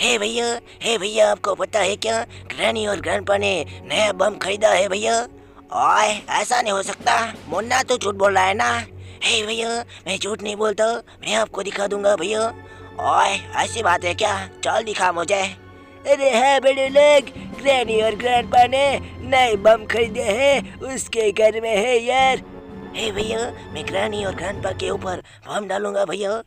हे भैया हे भैया आपको पता है क्या ग्रैनी और ग्रैंडपा ने नया बम खरीदा है भैया ओए ऐसा नहीं हो सकता मुन्ना तो झूठ बोल रहा है ना हे भैया मैं झूठ नहीं बोलता मैं आपको दिखा दूंगा भैया ओए ऐसी बात है क्या चल दिखा मुझे अरे है हाँ, बड़े लोग ग्रैनी और ग्रैंडपा ने नए बम खरीदे हैं उसके घर में है यार हे भैया मैं ग्रैनी और ग्रैंडपा के ऊपर बम डालूंगा भैया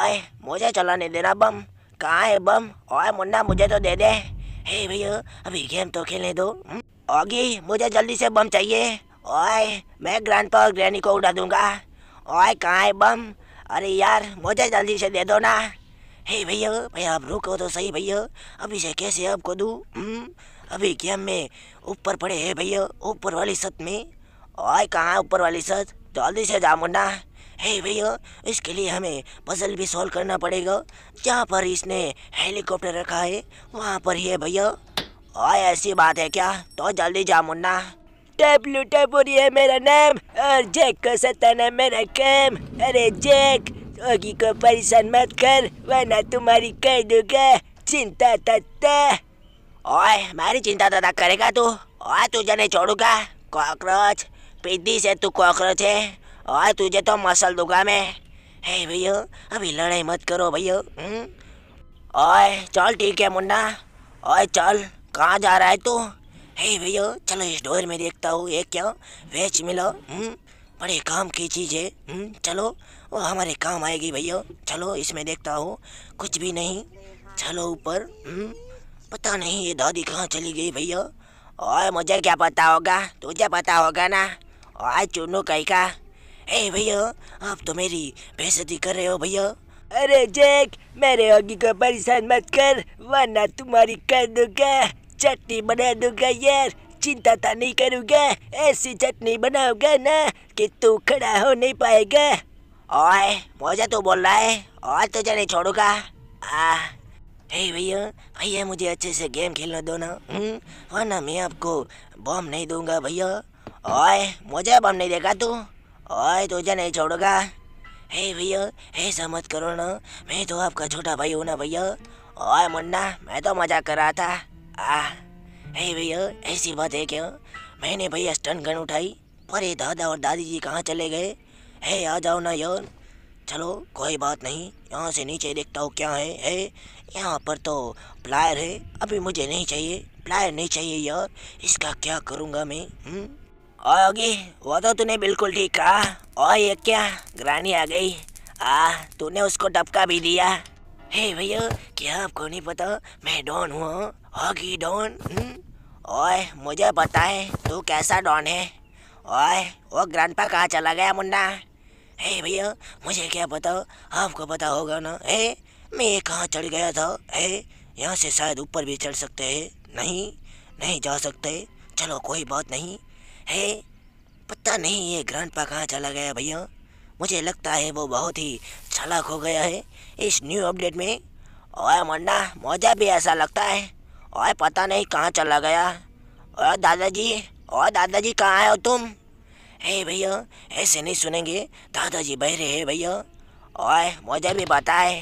ओए मुझे चलाने देना बम कहाँ है बम और मुन्ना मुझे तो दे दे हे भैया अभी गेम तो खेलने दो ओगी मुझे जल्दी से बम चाहिए ओए मैं ग्रैंडपा और ग्रैनी को उड़ा दूंगा ओए कहाँ है बम अरे यार मुझे जल्दी से दे दो ना हे भैया भैया आप रुको तो सही भैया अभी से कैसे आपको हम्म अभी गेम में ऊपर पड़े है भैया ऊपर वाली सत में ओए कहाँ ऊपर वाली सत जल्दी से जा मुन्ना हे भैया इसके लिए हमें पजल भी सॉल्व करना पड़ेगा जहाँ पर इसने हेलीकॉप्टर रखा है वहाँ पर ही है भैया और ऐसी बात है क्या तो जल्दी जा मुन्ना टेबलू टेबोरी है मेरा नाम और जैक को सताना मेरा कैम अरे जैक ओगी को परेशान मत कर वरना तुम्हारी कर दूंगा चिंता तत्ता ओए मेरी चिंता तत्ता करेगा तू ओए तुझे नहीं छोड़ूगा कॉकरोच पिद्दी से तू कॉकरोच है और तुझे तो मसल दूंगा मैं हे भैया अभी लड़ाई मत करो भैया ओए चल ठीक है मुन्ना ओए चल कहाँ जा रहा है तू हे भैया चलो इस डोर में देखता हूँ ये क्या वेच मिला बड़े काम की चीज़ है चलो वो हमारे काम आएगी भैया चलो इसमें देखता हूँ कुछ भी नहीं चलो ऊपर पता नहीं ये दादी कहाँ चली गई भैया और मुझे क्या पता होगा तुझे पता होगा ना और चुनू कहीं का ए भैया आप तो मेरी बेइज्जती कर रहे हो भैया अरे जैक मेरे होगी को परेशान मत कर वरना तुम्हारी कर दूंगा चटनी बना दूंगा यार चिंता तो नहीं करूँगा ऐसी चटनी बनाऊंगा ना कि तू खड़ा हो नहीं पाएगा ओए मुझे तो बोल रहा है और तुझे तो नहीं छोड़ूंगा आ हे भैया भैया मुझे अच्छे से गेम खेलने दो ना हम्म? वरना मैं आपको बम नहीं दूंगा भैया ओए मुझे बम नहीं देगा तू ओए तुझे नहीं छोड़ूंगा हे भैया हे समझ करो ना मैं तो आपका छोटा भाई हूँ ना भैया ओए मुन्ना मैं तो मजाक कर रहा था आ हे भैया ऐसी बात है क्या मैंने भैया स्टन गन उठाई पर ये दादा और दादी जी कहाँ चले गए हे आ जाओ ना यार चलो कोई बात नहीं यहाँ से नीचे देखता हूँ क्या है हे यहाँ पर तो प्लायर है अभी मुझे नहीं चाहिए प्लायर नहीं चाहिए यार इसका क्या करूँगा मैं हुँ? हम्म? ओगी वो तो तूने बिल्कुल ठीक कहा और ये क्या ग्रानी आ गई आ तूने उसको टपका भी दिया हे भैया क्या आपको नहीं पता मैं डॉन हूँ हाँ। ओगी डॉन हम्म। ओए मुझे पता है तू कैसा डॉन है ओए वो पा कहाँ चला गया मुन्ना हे भैया मुझे क्या पता आपको पता होगा ना हे मैं ये कहाँ चढ़ गया था हे यहाँ से शायद ऊपर भी चढ़ सकते हैं नहीं नहीं जा सकते चलो कोई बात नहीं है पता नहीं ये ग्रांड पा कहाँ चला गया भैया मुझे लगता है वो बहुत ही छलक हो गया है इस न्यू अपडेट में ओए मुन्ना मुझे भी ऐसा लगता है ओए पता नहीं कहाँ चला गया और दादाजी और दादाजी कहाँ आए हो तुम हे भैया ऐसे नहीं सुनेंगे दादाजी बह रहे हैं भैया ओए मुझे भी पता है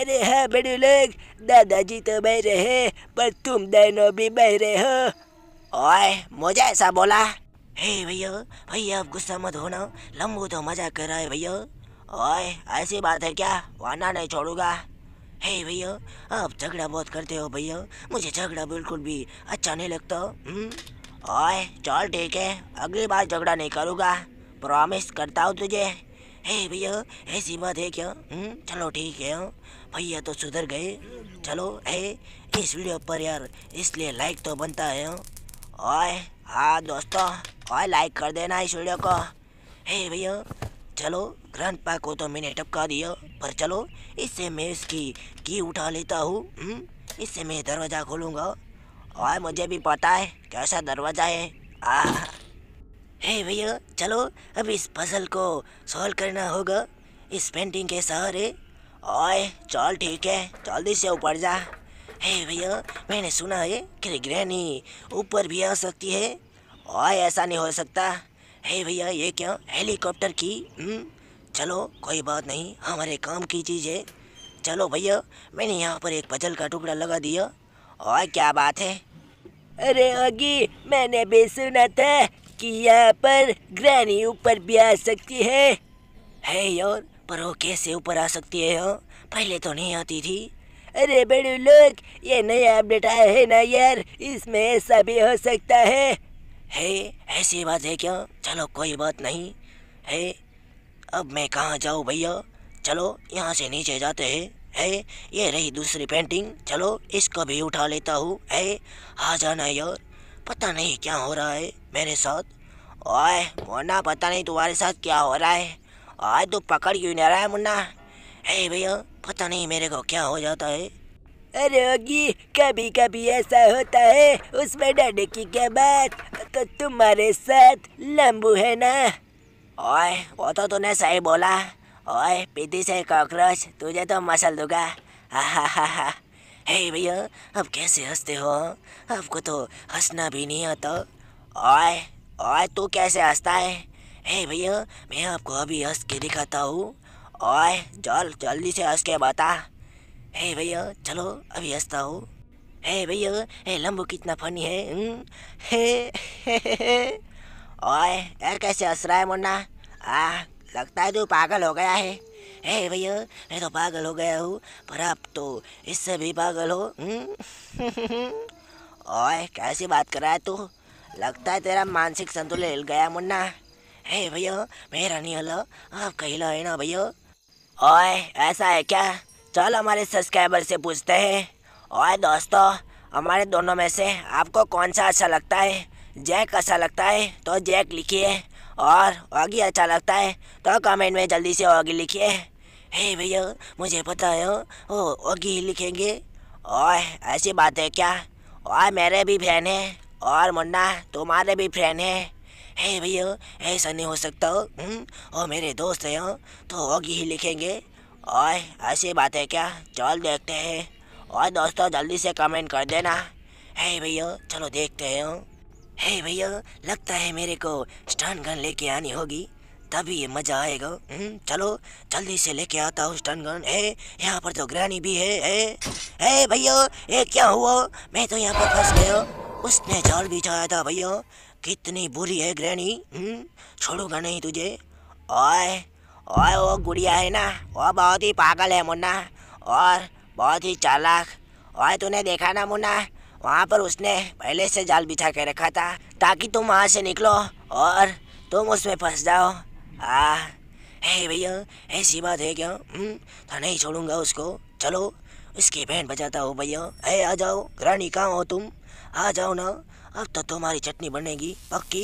अरे हाँ बड़े लोग दादाजी तो बह रहे हैं पर तुम दोनों भी बह रहे हो ओए मुझे ऐसा बोला हे भैया भैया आप गुस्सा मत होना लम्बू तो मजा कर रहा है भैया ओए ऐसी बात है क्या वाना नहीं छोड़ूगा हे भैया आप झगड़ा बहुत करते हो भैया मुझे झगड़ा बिल्कुल भी अच्छा नहीं लगता हम्म? ओए चल ठीक है अगली बार झगड़ा नहीं करूँगा प्रॉमिस करता हूँ तुझे हे भैया ऐसी बात है क्या हुँ? हम्म, चलो ठीक है हाँ। भैया तो सुधर गए चलो हे इस वीडियो पर यार इसलिए लाइक तो बनता है हाँ। ओए हाँ दोस्तों और लाइक कर देना इस वीडियो को हे भैया चलो ग्रैंड पा को तो मैंने टपका दिया पर चलो इससे मैं इसकी की उठा लेता हूँ हम्म, इससे मैं दरवाज़ा खोलूँगा और मुझे भी पता है कैसा दरवाज़ा है आ हे भैया चलो अब इस पजल को सॉल्व करना होगा इस पेंटिंग के सहारे ओए चल ठीक है जल्दी से ऊपर जा हे भैया मैंने सुना है कि ग्रहणी ऊपर भी आ सकती है और ऐसा नहीं हो सकता हे भैया ये क्या हेलीकॉप्टर की हुँ? हम्म, चलो कोई बात नहीं हमारे काम की चीज़ है चलो भैया मैंने यहाँ पर एक पजल का टुकड़ा लगा दिया और क्या बात है अरे आगी मैंने भी सुना था कि यहाँ पर ग्रैनी ऊपर भी आ सकती है है यार पर वो कैसे ऊपर आ सकती है यार पहले तो नहीं आती थी अरे बड़े लोग ये नया अपडेट आया है ना यार इसमें ऐसा भी हो सकता है है ऐसी बात है क्या चलो कोई बात नहीं है अब मैं कहाँ जाऊँ भैया चलो यहाँ से नीचे जाते हैं है ये रही दूसरी पेंटिंग चलो इसको भी उठा लेता हूँ है आ जाना यार पता नहीं क्या हो रहा है मेरे साथ ओए मुन्ना पता नहीं तुम्हारे साथ क्या हो रहा है आए तो पकड़ क्यों नहीं रहा है मुन्ना है भैया पता नहीं मेरे को क्या हो जाता है अरे होगी कभी कभी ऐसा होता है उसमें डरने की क्या बात तो तुम्हारे साथ लंबू है ना ओए वो तो तूने सही बोला ओए पीती से कॉकरोच तुझे तो मसल दूंगा हे भैया अब कैसे हंसते हो आपको तो हंसना भी नहीं आता ओए ओए तू कैसे हंसता है हे भैया मैं आपको अभी हंस के दिखाता हूँ ओए चल जल्दी से हंस के बता हे भैया चलो अभी हंसता हूँ हे भैया हे लम्बू कितना फनी है हम्म? हे, हे, हे, हे ओए यार कैसे हंस रहा है मुन्ना आ लगता है तू पागल हो गया है हे भैया मैं तो पागल हो गया हूँ पर अब तो इससे भी पागल हो हम्म? ओए कैसी बात कर रहा है तू लगता है तेरा मानसिक संतुलन हिल गया मुन्ना हे भैया मेरा नहीं हल आप कहला है ना भैया ओए ऐसा है क्या चल हमारे सब्सक्राइबर से पूछते हैं और दोस्तों हमारे दोनों में से आपको कौन सा अच्छा लगता है जैक अच्छा लगता है तो जैक लिखिए और ऑगी अच्छा लगता है तो कमेंट में जल्दी से ऑगी लिखिए हे भैया मुझे पता है ओ ही लिखेंगे और ऐसी बात है क्या और मेरे भी फैन है और मुन्ना तुम्हारे भी फैन है ए भैया ऐसा नहीं हो सकता हुँ? हम्म? और मेरे दोस्त हैं हाँ, तो होगी ही लिखेंगे और ऐसी बात है क्या चल देखते हैं और दोस्तों जल्दी से कमेंट कर देना है भैया चलो देखते हैं हे हाँ। भैया लगता है मेरे को स्टन गन लेके आनी होगी तभी ये मजा आएगा हुँ? हम्म? चलो जल्दी से लेके आता हूँ स्टन गन है यहाँ पर तो ग्रहणी भी है हे है भैया ये क्या हुआ मैं तो यहाँ पर फंस गया उसने जाल बिछाया था भैया कितनी बुरी है ग्रैनी हम्म? छोड़ूंगा नहीं तुझे ओए ओए वो गुड़िया है ना वो बहुत ही पागल है मुन्ना और बहुत ही चालाक ओए तूने देखा ना मुन्ना वहाँ पर उसने पहले से जाल बिछा के रखा था ताकि तुम वहाँ से निकलो और तुम उसमें फंस जाओ आ हे भैया ऐसी बात है क्या हम्म, तो नहीं छोड़ूंगा उसको चलो उसकी बहन बजाता हो भैया हे आ जाओ रानी कहाँ हो तुम आ जाओ ना अब तो तुम्हारी चटनी बनेगी पक्की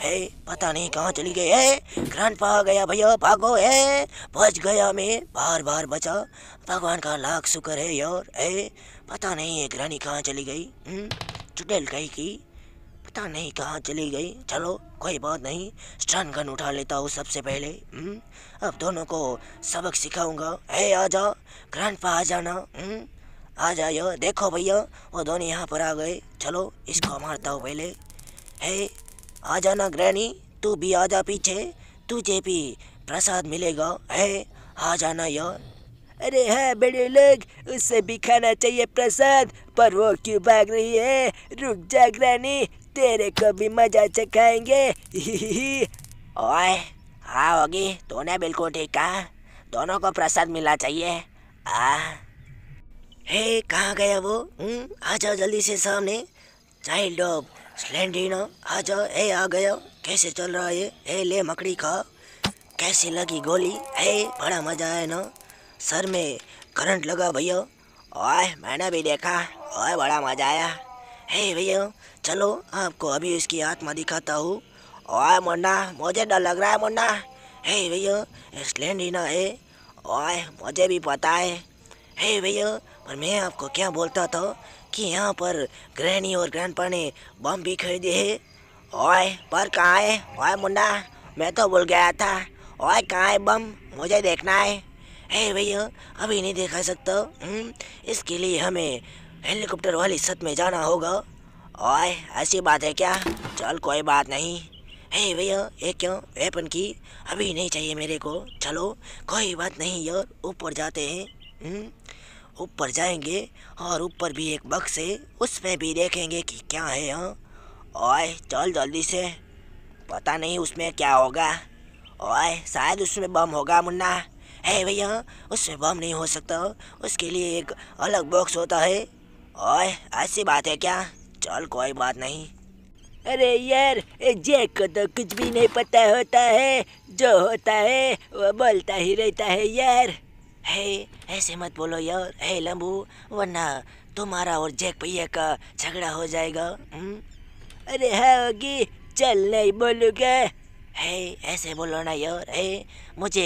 हे पता नहीं कहाँ चली गई है ग्रांड पा गया भैया भागो है बच गया मैं बार बार बचा भगवान का लाख शुक्र है यार है पता नहीं है ग्रानी कहाँ चली गई हम्म, चुटेल गई की पता नहीं कहाँ चली गई चलो कोई बात नहीं स्टन गन उठा लेता हूँ सबसे पहले हम्म, अब दोनों को सबक सिखाऊंगा है आजा ग्रांड पा आ जाना हुँ? हम्म। आ जाओ देखो भैया वो दोनों यहाँ पर आ गए चलो इसको मारता हूँ पहले हे आ जाना ग्रैनी तू भी आ जा पीछे तुझे भी प्रसाद मिलेगा है आ जाना यो अरे है बड़े लोग उससे भी खाना चाहिए प्रसाद पर वो क्यों भाग रही है रुक जा ग्रैनी तेरे को भी मजा से खाएंगे ओए हाँ होगी तूने बिल्कुल ठीक कहा दोनों को प्रसाद मिला चाहिए आ हे कहाँ गया वो हम्म, आ जाओ जल्दी से सामने चाइल्ड ऑफ स्लेंडिना आ जाओ हे आ गया कैसे चल रहा है ये हे ले मकड़ी खा कैसी लगी गोली हे बड़ा मजा आया ना सर में करंट लगा भैया ओए मैंने भी देखा ओए बड़ा मजा आया हे भैया चलो आपको अभी इसकी आत्मा दिखाता हूँ ओए मुन्ना मुझे डर लग रहा है मुन्ना हे भैया स्लेंडिना है ओए मुझे भी पता है है भैया पर मैं आपको क्या बोलता था कि यहाँ पर ग्रहणी और ग्रैंडपा ने बम भी खरीदे है ओए पर कहाँ है ओए मुन्ना मैं तो भूल गया था ओए कहाँ है बम मुझे देखना है हे भैया अभी नहीं देखा सकता हुँ? हम्म, इसके लिए हमें हेलीकॉप्टर वाली सत में जाना होगा ओए ऐसी बात है क्या चल कोई बात नहीं है भैया ये क्यों वेपन की अभी नहीं चाहिए मेरे को चलो कोई बात नहीं यार ऊपर जाते हैं हुँ? हम्म, ऊपर जाएंगे और ऊपर भी एक बक्स है उसमें भी देखेंगे कि क्या है हाँ ओए चल जल्दी से पता नहीं उसमें क्या होगा ओए शायद उसमें बम होगा मुन्ना है भैया उसमें बम नहीं हो सकता उसके लिए एक अलग बॉक्स होता है ओए ऐसी बात है क्या चल कोई बात नहीं अरे यार जैक को तो कुछ भी नहीं पता होता है जो होता है वो बोलता ही रहता है यार हे ऐसे मत बोलो यार हे लंबू वरना तुम्हारा और जैक भैया का झगड़ा हो जाएगा हुँ? हम्म? अरे है होगी चल नहीं क्या हे ऐसे बोलो ना यार हे मुझे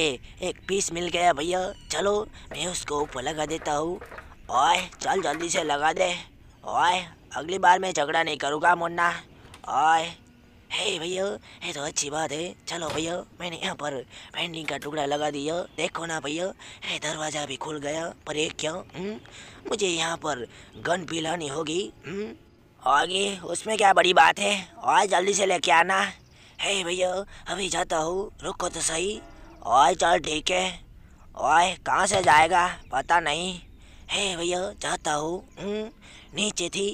एक पीस मिल गया भैया चलो मैं उसको ऊपर लगा देता हूँ ओए चल जल्दी से लगा दे ओए अगली बार मैं झगड़ा नहीं करूँगा मुन्ना ओए हे भैया ये तो अच्छी बात है चलो भैया मैंने यहाँ पर पेंटिंग का टुकड़ा लगा दिया देखो ना भैया ये दरवाज़ा भी खुल गया पर एक क्या हुँ? मुझे यहाँ पर गन पिलानी होगी आगे उसमें क्या बड़ी बात है और जल्दी से लेके आना हे भैया अभी जाता हूँ रुको तो सही और चल ठीक है और कहाँ से जाएगा पता नहीं है भैया जाता हूँ नीचे थी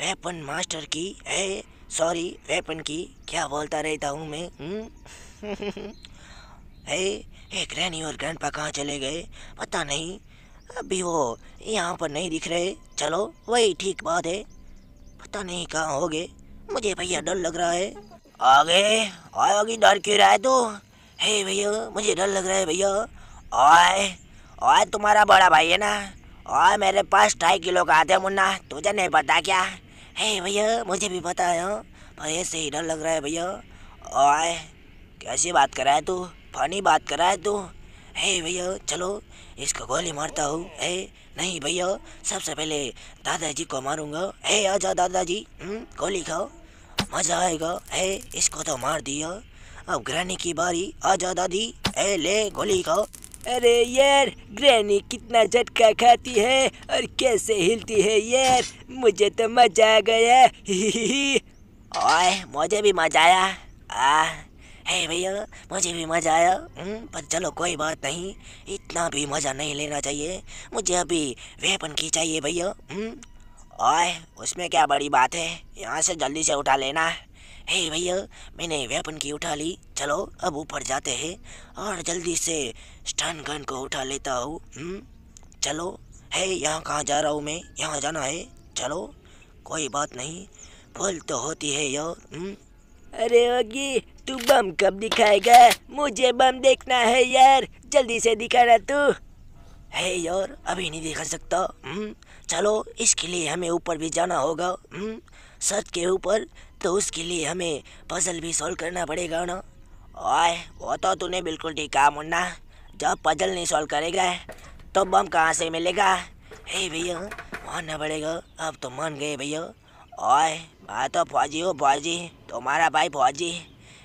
वेपन मास्टर की है सॉरी वेपन की क्या बोलता रहता हूँ मैं है हम्म? एक रैनी और ग्रैंडपा कहाँ चले गए पता नहीं अभी वो यहाँ पर नहीं दिख रहे चलो वही ठीक बात है पता नहीं कहाँ हो गए मुझे भैया डर लग रहा है आगे आयोगी डर क्यों रहा है तो हे भैया मुझे डर लग रहा है भैया आए आए तुम्हारा बड़ा भाई है ना आए मेरे पास ढाई किलो का आते मुन्ना तुझे नहीं पता क्या है भैया मुझे भी पता है हाँ पर ऐसे ही डर लग रहा है भैया ओए कैसी बात कर रहा है तू फनी बात कर रहा है तू हे भैया चलो इसको गोली मारता हूँ है नहीं भैया सबसे पहले दादाजी को मारूंगा आ आजा दादाजी हम्म, गोली खाओ मजा आएगा हे इसको तो मार दिया अब ग्रहणी की बारी आजा दादी ए ले गोली खाओ अरे यार ग्रैनी कितना झटका खाती है और कैसे हिलती है यार मुझे तो मजा आ गया ओए मुझे भी मजा आया आ हे भैया मुझे भी मजा आया हम्म, पर चलो कोई बात नहीं इतना भी मज़ा नहीं लेना चाहिए मुझे अभी वेपन की चाहिए भैया हम्म, ओए उसमें क्या बड़ी बात है यहाँ से जल्दी से उठा लेना हे भैया मैंने वेपन की उठा ली चलो अब ऊपर जाते हैं और जल्दी से स्टन गन को उठा लेता हूँ हम्म, चलो हे यहाँ कहाँ जा रहा हूँ मैं यहाँ जाना है चलो कोई बात नहीं भूल तो होती है यार हम्म। अरे होगी तू बम कब दिखाएगा मुझे बम देखना है यार जल्दी से दिखाना तू है यार अभी नहीं दिखा सकता हम्म चलो इसके लिए हमें ऊपर भी जाना होगा हम्म सच के ऊपर तो उसके लिए हमें पजल भी सॉल्व करना पड़ेगा ना ओए वो तो तूने बिल्कुल ठीक कहा मुन्ना जब पजल नहीं सॉल्व करेगा तो बम कहाँ से मिलेगा हे भैया मानना पड़ेगा अब तो मान गए भैया ओए मैं तो फौजी हो फौजी तुम्हारा भाई फौजी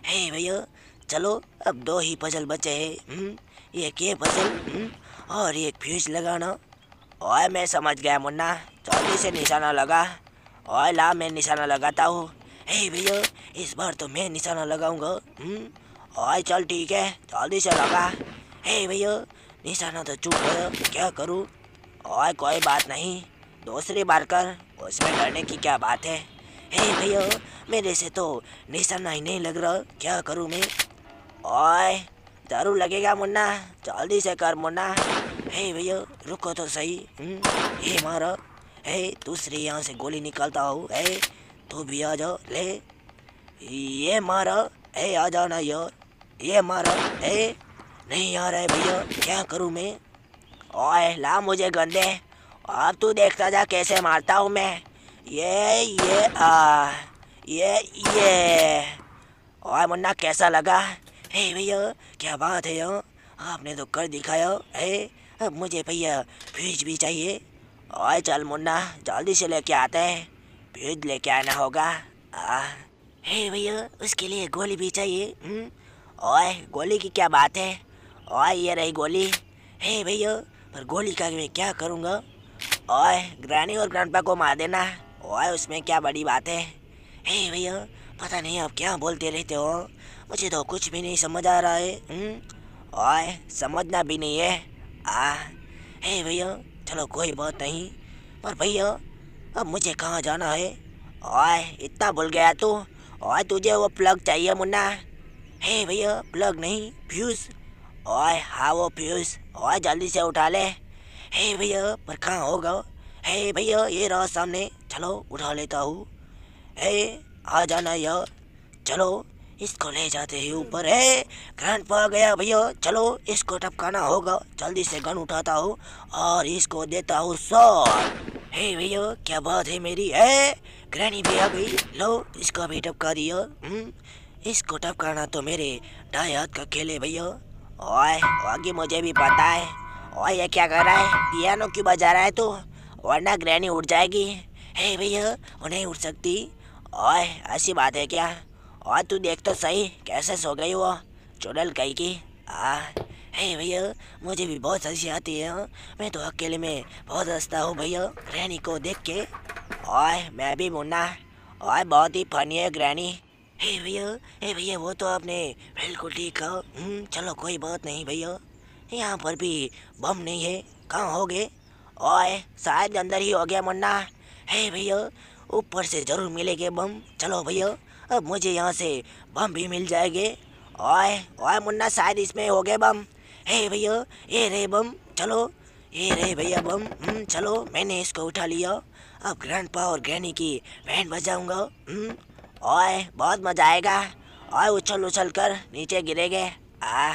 हे भैया चलो अब दो ही पजल बचे हैं हम्म, एक ये पजल हम्म, और एक फ्यूज लगाना ओए मैं समझ गया मुन्ना चौधरी से निशाना लगा और ला मैं निशाना लगाता हूँ हे भैया इस बार तो मैं निशाना लगाऊंगा हाय हम्म? चल ठीक है जल्दी से लगा हे भैया निशाना तो चूक गया क्या करूँ और कोई बात नहीं दूसरी बार कर उसमें करने की क्या बात है हे भैया मेरे से तो निशाना ही नहीं लग रहा क्या करूँ मैं ओए जरूर लगेगा मुन्ना जल्दी से कर मुन्ना हे भैया रुको तो सही हे हम्म? मारा हे दूसरे यहाँ से गोली निकलता हूँ हे तू भी आ जा ले ये मारा ए आ जाना यार ये मारा ए नहीं आ रहा है भैया क्या करूँ मैं ओए ला मुझे गंदे अब तू देखता जा कैसे मारता हूँ मैं ये ये आ ये ये ओए मुन्ना कैसा लगा हे भैया क्या बात है यार आपने तो कर दिखाया है अब मुझे भैया फ्रिज भी चाहिए ओए चल मुन्ना जल्दी से लेके आते हैं भेज लेके आना होगा हे भैया उसके लिए गोली भी चाहिए हम्म? ओए गोली की क्या बात है ओए ये रही गोली हे भैया पर गोली का मैं क्या करूँगा ओए ग्रानी और ग्रांडपा को मार देना ओए उसमें क्या बड़ी बात है हे भैया पता नहीं आप क्या बोलते रहते हो मुझे तो कुछ भी नहीं समझ आ रहा है हम्म? ओए समझना भी नहीं है आ हे भैया चलो कोई बात नहीं पर भैया अब मुझे कहाँ जाना है ओए इतना भूल गया तू ओए तुझे वो प्लग चाहिए मुन्ना हे भैया प्लग नहीं फ्यूज़ ओए हाँ वो फ्यूज़ ओए जल्दी से उठा ले हे भैया पर कहाँ होगा हे भैया ये रहा सामने चलो उठा लेता हूँ हे आ जाना यार चलो इसको ले जाते हैं ऊपर है ग्रैंड पा गया भैया चलो इसको टपकाना होगा जल्दी से गन उठाता हूँ और इसको देता हूँ सौ हे भैया क्या बात है मेरी है ग्रैनी भैया भाई लो इसको अभी टपका दिया हम्म, इसको टपकाना तो मेरे ढाई हाथ का खेल है भैया ओए आगे मुझे भी पता है ओए ये क्या कर रहा है पियानो क्यों बजा रहा है तो? वरना ग्रैनी उठ जाएगी हे भैया वो नहीं उठ सकती ओए ऐसी बात है क्या और तू देख तो सही कैसे सो गई वो चुड़ल कही की आ है भैया मुझे भी बहुत हंसी आती है हाँ। मैं तो अकेले में बहुत हंसता हूँ भैया ग्रैनी को देख के ओए मैं भी मुन्ना और बहुत ही फनी है ग्रैनी हे भैया हे भैया वो तो आपने बिल्कुल ठीक है हम्म, चलो कोई बात नहीं भैया यहाँ पर भी बम नहीं है कहाँ हो गए ओए शायद अंदर ही हो गया मुन्ना हे भैया ऊपर से ज़रूर मिलेंगे बम चलो भैया अब मुझे यहाँ से बम भी मिल जाएंगे ओए ओए मुन्ना शायद इसमें हो गए बम हे भैया ए रे बम चलो ए रे भैया बम हम्म, चलो मैंने इसको उठा लिया अब पा और ग्रैनी की बैंड बजाऊंगा हम्म। ओए बहुत मजा आएगा ओए उछल उछल कर नीचे गिरेगे आ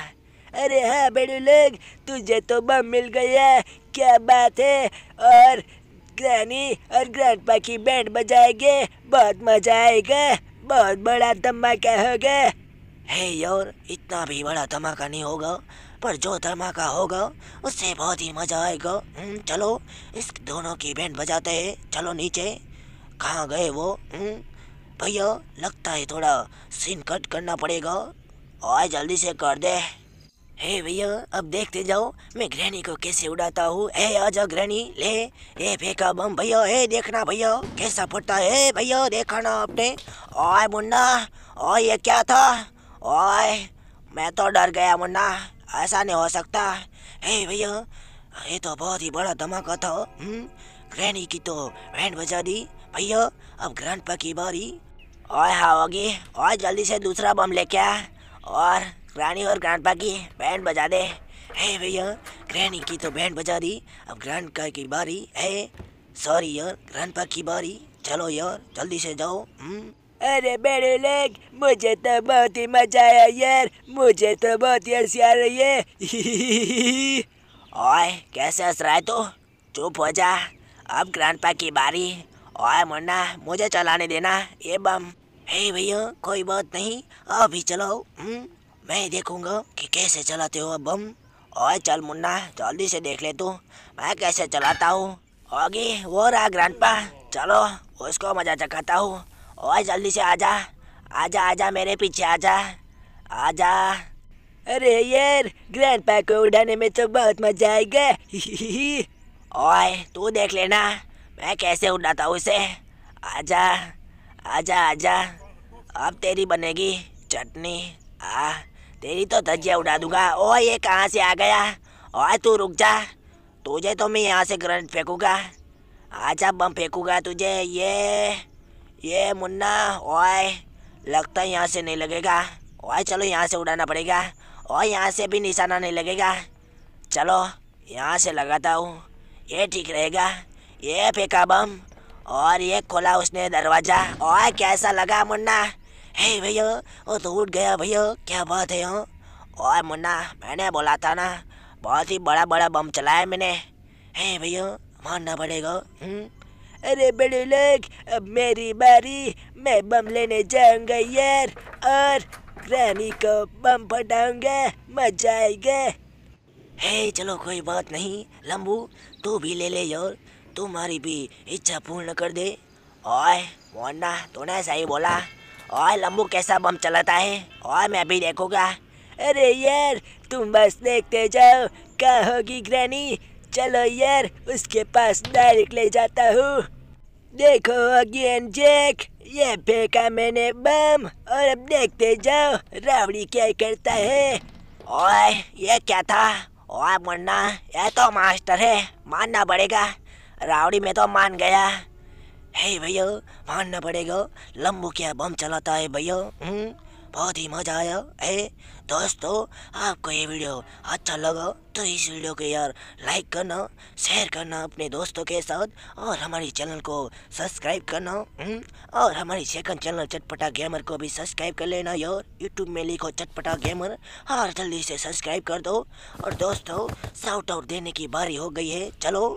अरे हाँ बेडू लोग तुझे तो बम मिल गया क्या बात है और ग्रैनी और पा की बैंड बजाएंगे बहुत मजा आएगा बहुत बड़ा धमाका होगा हे यार इतना भी बड़ा धमाका नहीं होगा पर जो धमाका होगा उससे बहुत ही मज़ा आएगा हम्म, चलो इस दोनों की बैंड बजाते हैं चलो नीचे कहाँ गए वो हम्म, भैया लगता है थोड़ा सीन कट करना पड़ेगा आए जल्दी से कर दे हे भैया अब देखते जाओ मैं ग्रहणी को कैसे उड़ाता हूँ ए आजा ग्रहणी ले ए फेंका बम भैया हे देखना भैया कैसा फटता है भैया देखा ना आपने आए मुन्ना ओए ये क्या था ओए मैं तो डर गया मुन्ना ऐसा नहीं हो सकता हे भैया ये तो बहुत ही बड़ा धमाका था हम्म? ग्रैनी की तो बैंड बजा दी भैया अब ग्रैंड पा की बारी और हाओगी और जल्दी से दूसरा बम लेके आ और ग्रैनी और ग्रैंड पा की बैंड बजा दे हे भैया ग्रैनी की तो बैंड बजा दी अब ग्रैंड पा की बारी है सॉरी यार ग्रैंड पा की बारी चलो यार जल्दी से जाओ हम्म? अरे मेरे लेग मुझे तो बहुत ही मजा आया यार मुझे तो बहुत ही हंसी आ रही है ओए कैसे हंस रहा है तू चुप हो जा अब ग्रैंडपा की बारी ओए मुन्ना मुझे चलाने देना ये बम हे भैया कोई बात नहीं अभी हुँ? हम्म, मैं देखूंगा कि कैसे चलाते हो बम और चल मुन्ना जल्दी से देख ले तू मैं कैसे चलाता हूँ होगी वो रहा पा चलो उसको मजा चखाता हूँ ओए जल्दी से आजा आजा आजा मेरे पीछे आजा आजा अरे यार ग्रैंड पैक को उड़ाने में तो बहुत मजा आएगा ओए तू देख लेना मैं कैसे उड़ाता हूँ उसे आजा आजा आजा अब तेरी बनेगी चटनी आ तेरी तो धजिया उड़ा दूंगा ओ ये कहाँ से आ गया ओ तू रुक जा तुझे तो मैं यहाँ से ग्रंट फेंकूँगा आजा बम फेंकूँगा तुझे ये ये मुन्ना ओए लगता है यहाँ से नहीं लगेगा ओए चलो यहाँ से उड़ाना पड़ेगा और यहाँ से भी निशाना नहीं लगेगा चलो यहाँ से लगाता हूँ ये ठीक रहेगा ये फेंका बम और ये खोला उसने दरवाज़ा ओए कैसा लगा मुन्ना हे भैया वो तो उठ गया भैया क्या बात है हाँ? ओए मुन्ना मैंने बोला था ना बहुत ही बड़ा बड़ा बम चलाया मैंने हे भैया मानना पड़ेगा हम्म? अरे बड़े लोग अब मेरी बारी मैं बम लेने जाऊंगा यार और रानी को बम फटाऊंगा मजा आएगा हे चलो कोई बात नहीं लंबू तू भी ले ले यार तुम्हारी भी इच्छा पूर्ण कर दे ओए मोना तूने सही बोला ओए लंबू कैसा बम चलाता है ओए मैं भी देखूंगा अरे यार तुम बस देखते जाओ क्या होगी ग्रैनी चलो यार उसके पास डायरेक्ट ले जाता हूँ देखो अगेन जैक ये फेंका मैंने बम और अब देखते जाओ रावड़ी क्या करता है ओए ये क्या था ओए मुन्ना ये तो मास्टर है मानना पड़ेगा रावड़ी में तो मान गया हे भैया मानना पड़ेगा लम्बू क्या बम चलाता है भैया हम्म, बहुत ही मजा आया है दोस्तों आपको ये वीडियो अच्छा लगा तो इस वीडियो को यार लाइक करना शेयर करना अपने दोस्तों के साथ और हमारे चैनल को सब्सक्राइब करना हुँ? हम्म, और हमारे सेकंड चैनल चटपटा गेमर को भी सब्सक्राइब कर लेना यार यूट्यूब में लिखो चटपटा गेमर और जल्दी से सब्सक्राइब कर दो और दोस्तों साउट आउट देने की बारी हो गई है चलो